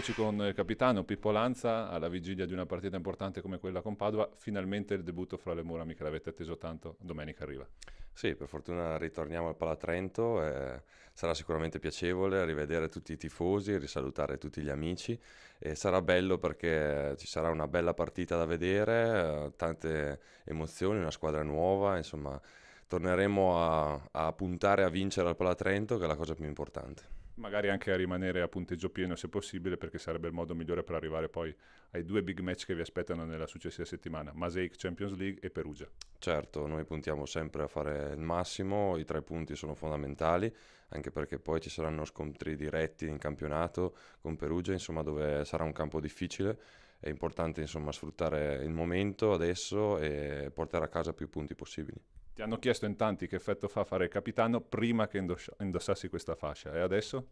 Eccoci con il eh, capitano Pippo Lanza alla vigilia di una partita importante come quella con Padova, finalmente il debutto fra le mura, mica l'avete atteso tanto, domenica arriva. Sì, per fortuna ritorniamo al Palatrento, eh, sarà sicuramente piacevole rivedere tutti i tifosi, risalutare tutti gli amici e sarà bello perché ci sarà una bella partita da vedere, eh, tante emozioni, una squadra nuova, insomma torneremo a, a puntare a vincere al Palatrento, che è la cosa più importante magari anche a rimanere a punteggio pieno se possibile, perché sarebbe il modo migliore per arrivare poi ai due big match che vi aspettano nella successiva settimana, Mosaic Champions League e Perugia. Certo, noi puntiamo sempre a fare il massimo, i tre punti sono fondamentali, anche perché poi ci saranno scontri diretti in campionato con Perugia, insomma dove sarà un campo difficile, è importante insomma sfruttare il momento adesso e portare a casa più punti possibili. Ti hanno chiesto in tanti che effetto fa fare il capitano prima che indossassi questa fascia e adesso?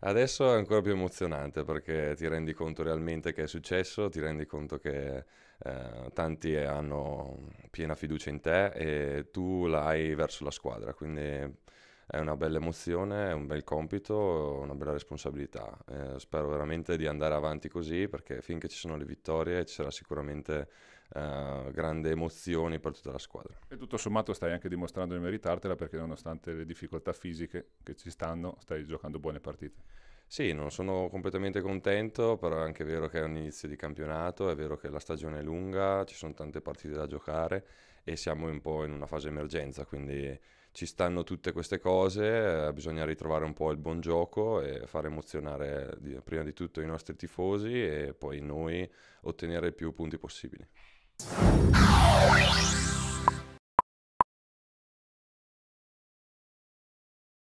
Adesso è ancora più emozionante perché ti rendi conto realmente che è successo, ti rendi conto che eh, tanti hanno piena fiducia in te e tu l'hai verso la squadra, quindi è una bella emozione, è un bel compito, una bella responsabilità. Eh, spero veramente di andare avanti così perché finché ci sono le vittorie ci sarà sicuramente eh, grande emozione per tutta la squadra. E tutto sommato stai anche dimostrando di meritartela perché nonostante le difficoltà fisiche che ci stanno stai giocando buone partite. Sì, non sono completamente contento, però è anche vero che è un inizio di campionato, è vero che la stagione è lunga, ci sono tante partite da giocare e siamo un po' in una fase emergenza, quindi ci stanno tutte queste cose, eh, bisogna ritrovare un po' il buon gioco e far emozionare prima di tutto i nostri tifosi e poi noi ottenere più punti possibili.